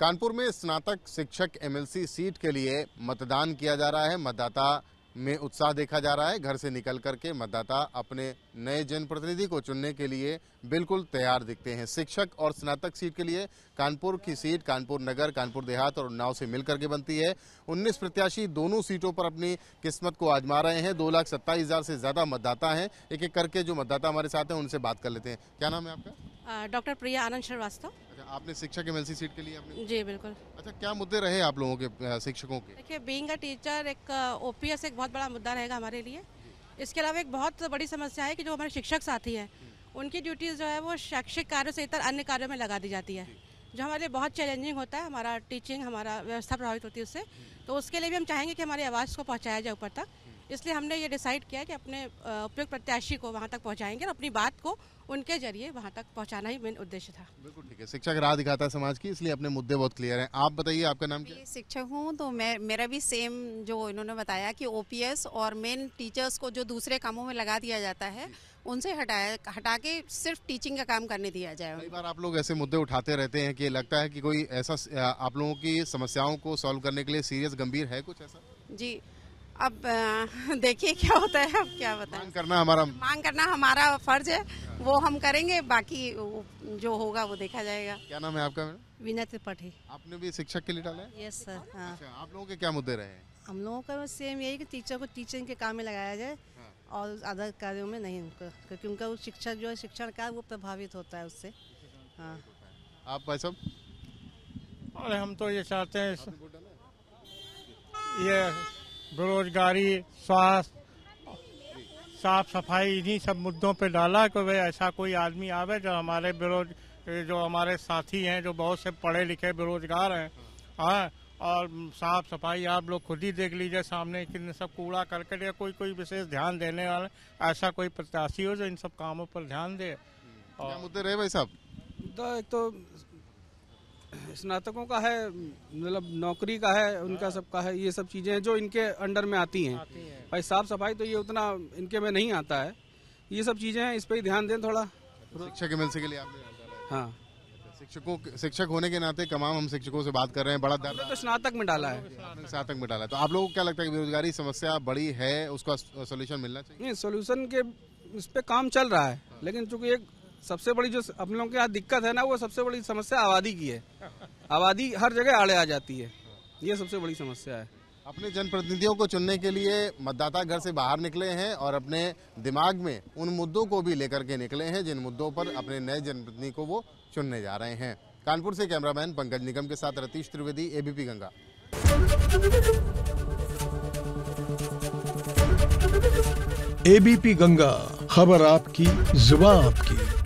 कानपुर में स्नातक शिक्षक एमएलसी सीट के लिए मतदान किया जा रहा है मतदाता में उत्साह देखा जा रहा है घर से निकल करके मतदाता अपने नए जनप्रतिनिधि को चुनने के लिए बिल्कुल तैयार दिखते हैं शिक्षक और स्नातक सीट के लिए कानपुर की सीट कानपुर नगर कानपुर देहात और उन्नाव से मिलकर के बनती है 19 प्रत्याशी दोनों सीटों पर अपनी किस्मत को आजमा रहे हैं दो लाख सत्ताईस हज़ार से ज़्यादा मतदाता हैं एक एक करके जो मतदाता हमारे साथ हैं उनसे बात कर लेते हैं क्या नाम है आपका डॉक्टर प्रिया आनंद श्रीवास्तव अच्छा आपने शिक्षक एम सीट के लिए आपने जी बिल्कुल अच्छा क्या मुद्दे रहे आप लोगों के शिक्षकों के देखिए बींग टीचर एक ओ एक बहुत बड़ा मुद्दा रहेगा हमारे लिए इसके अलावा एक बहुत बड़ी समस्या है कि जो हमारे शिक्षक साथी हैं उनकी ड्यूटीज़ जो है वो शैक्षिक कार्यों से इतर अन्य कार्यों में लगा दी जाती है जो हमारे लिए बहुत चैलेंजिंग होता है हमारा टीचिंग हमारा व्यवस्था प्रभावित होती है उससे तो उसके लिए भी हम चाहेंगे कि हमारी आवाज़ को पहुँचाया जाए ऊपर तक इसलिए हमने ये डिसाइड किया कि अपने उपयुक्त प्रत्याशी को वहाँ तक पहुँचाएंगे और अपनी बात को उनके जरिए वहाँ तक पहुँचाना ही मेन उद्देश्य था बिल्कुल ठीक है शिक्षा राह दिखाता है समाज की इसलिए अपने मुद्दे बहुत क्लियर हैं आप बताइए आपका नाम क्या शिक्षक हूँ तो मैं मेरा भी सेम जो इन्होंने बताया कि ओपीएस और मेन टीचर्स को जो दूसरे कामों में लगा दिया जाता है उनसे हटाया हटा के सिर्फ टीचिंग का काम करने दिया जाए कई बार आप लोग ऐसे मुद्दे उठाते रहते हैं कि लगता है कि कोई ऐसा आप लोगों की समस्याओं को सॉल्व करने के लिए सीरियस गंभीर है कुछ ऐसा जी अब देखिए क्या होता है अब क्या बताएं मांग करना हमारा मांग करना हमारा फर्ज है वो हम करेंगे बाकी जो होगा वो देखा जाएगा क्या नाम है आपका विनय त्रिपाठी आपने भी शिक्षक के लिए डाला है यस सर हाँ। अच्छा, आप लोगों के क्या मुद्दे रहे हम लोगों का सेम यही कि टीचर को टीचिंग के काम में लगाया जाए हाँ। और अदर कार्यों में नहीं उनको क्योंकि उनका शिक्षा जो है शिक्षण का वो प्रभावित होता है उससे हाँ आप भाई साहब अरे हम तो ये चाहते हैं ये बेरोजगारी स्वास्थ्य साफ सफाई इन्हीं सब मुद्दों पे डाला कि भाई ऐसा कोई आदमी आवे जो हमारे बेरोज जो हमारे साथी हैं जो बहुत से पढ़े लिखे बेरोजगार हैं हाँ और साफ सफाई आप लोग खुद ही देख लीजिए सामने कितने सब कूड़ा करकट या कोई कोई विशेष ध्यान देने वाले ऐसा कोई प्रत्याशी हो जो इन सब कामों पर ध्यान दे और मुद्दे रहे भाई साहब तो एक तो स्नातकों का है मतलब नौकरी का है उनका हाँ। सबका है ये सब चीज़ें हैं जो इनके अंडर में आती हैं है। भाई साफ सफाई तो ये उतना इनके में नहीं आता है ये सब चीज़ें हैं इस पर ही ध्यान दें थोड़ा शिक्षक एमएलसी के लिए आपने हाँ शिक्षकों शिक्षक होने के नाते तमाम हम शिक्षकों से बात कर रहे हैं बड़ा दर्द तो स्नातक में डाला है स्नातक में डाला है तो आप लोगों को क्या लगता है कि बेरोजगारी समस्या बड़ी है उसका सोल्यूशन मिलना चाहिए नहीं सोल्यूशन के उस पर काम चल रहा है लेकिन चूंकि एक सबसे बड़ी जो हम लोगों के यहाँ दिक्कत है ना वो सबसे बड़ी समस्या आबादी की है आबादी हर जगह आड़े आ जाती है ये सबसे बड़ी समस्या है अपने जनप्रतिनिधियों को चुनने के लिए मतदाता घर से बाहर निकले हैं और अपने दिमाग में उन मुद्दों को भी लेकर के निकले हैं जिन मुद्दों पर अपने नए जनप्रतिनिधि को वो चुनने जा रहे हैं कानपुर से कैमरामैन पंकज निगम के साथ रतीश त्रिवेदी एबीपी गंगा एबीपी गंगा खबर आपकी जुबा आपकी